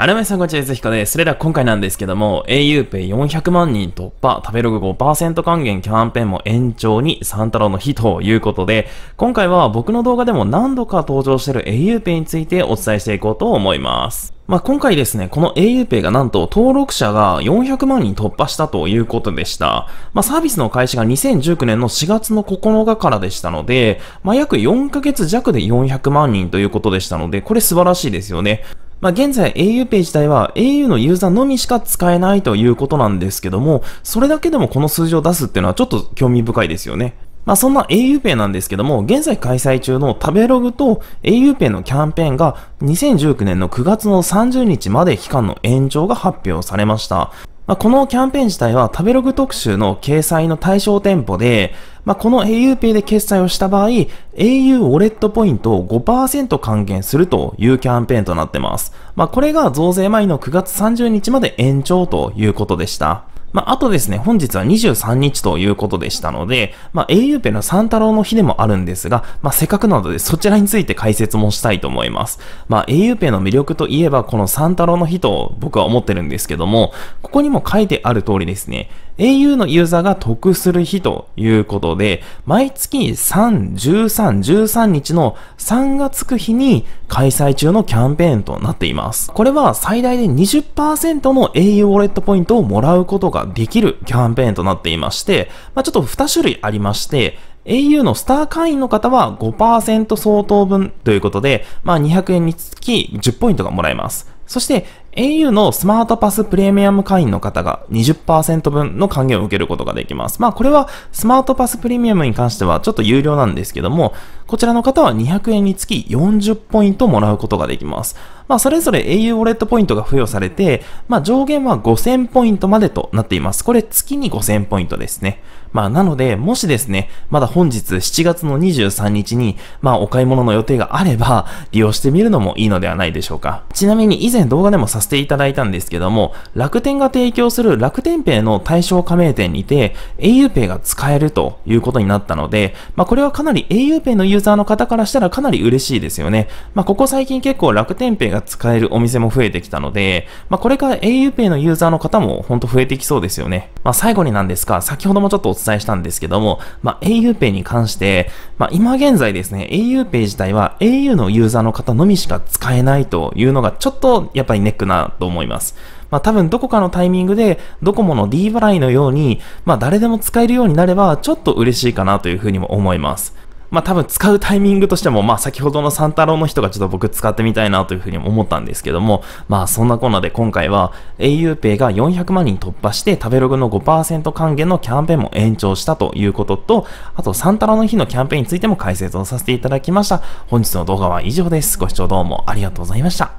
改めまさん、こんにちは、ゆずひこです。それでは今回なんですけども、auPay400 万人突破、食べログ5%還元キャンペーンも延長にサンタロウの日ということで、今回は僕の動画でも何度か登場している auPay についてお伝えしていこうと思います。まあ、今回ですね、この auPay がなんと登録者が400万人突破したということでした。まあ、サービスの開始が2019年の4月の9日からでしたので、まあ、約4ヶ月弱で400万人ということでしたので、これ素晴らしいですよね。まあ、現在 au ペイ自体は au のユーザーのみしか使えないということなんですけども、それだけでもこの数字を出すっていうのはちょっと興味深いですよね。まあ、そんな auPay なんですけども、現在開催中の食べログと auPay のキャンペーンが2019年の9月の30日まで期間の延長が発表されました。まあ、このキャンペーン自体は食べログ特集の掲載の対象店舗で、まあ、この auPay で決済をした場合、au ウォレットポイントを5%還元するというキャンペーンとなってます。まあ、これが増税前の9月30日まで延長ということでした。まあ、あとですね、本日は23日ということでしたので、まあ、au ペの三太郎の日でもあるんですが、まあ、せっかくなのでそちらについて解説もしたいと思います。まあ、au ペの魅力といえばこの三太郎の日と僕は思ってるんですけども、ここにも書いてある通りですね、au のユーザーが得する日ということで、毎月3、13、13日の3がつく日に開催中のキャンペーンとなっています。これは最大で20%の au ウォレットポイントをもらうことができるキャンペーンとなっていまして、まあ、ちょっと2種類ありまして、au のスター会員の方は5%相当分ということで、まあ、200円につき10ポイントがもらえます。そして、au のスマートパスプレミアム会員の方が20%分の還元を受けることができます。まあこれはスマートパスプレミアムに関してはちょっと有料なんですけども、こちらの方は200円につき40ポイントもらうことができます。まあそれぞれ au ウォレットポイントが付与されて、まあ上限は5000ポイントまでとなっています。これ月に5000ポイントですね。まあなので、もしですね、まだ本日7月の23日に、まあお買い物の予定があれば利用してみるのもいいのではないでしょうか。ちなみに以前動画でもさせていただいたんですけども、楽天が提供する楽天ペイの対象加盟店にて auPay が使えるということになったので、まあこれはかなり auPay のユーザーの方からしたらかなり嬉しいですよね。まあここ最近結構楽天ペイが使えるお店も増えてきたので、まあこれから auPay のユーザーの方もほんと増えてきそうですよね。まあ最後になんですが、先ほどもちょっとお伝えしたんですけども、まあ auPay PayPay に関して、まあ、今現在ですね、auPay 自体は au のユーザーの方のみしか使えないというのがちょっとやっぱりネックなと思います。まあ多分どこかのタイミングでドコモの D 払いのように、まあ誰でも使えるようになればちょっと嬉しいかなというふうにも思います。まあ多分使うタイミングとしても、まあ先ほどのサンタロウの人がちょっと僕使ってみたいなというふうに思ったんですけども、まあそんなコーナーで今回は auPay が400万人突破して食べログの5%還元のキャンペーンも延長したということと、あとサンタロウの日のキャンペーンについても解説をさせていただきました。本日の動画は以上です。ご視聴どうもありがとうございました。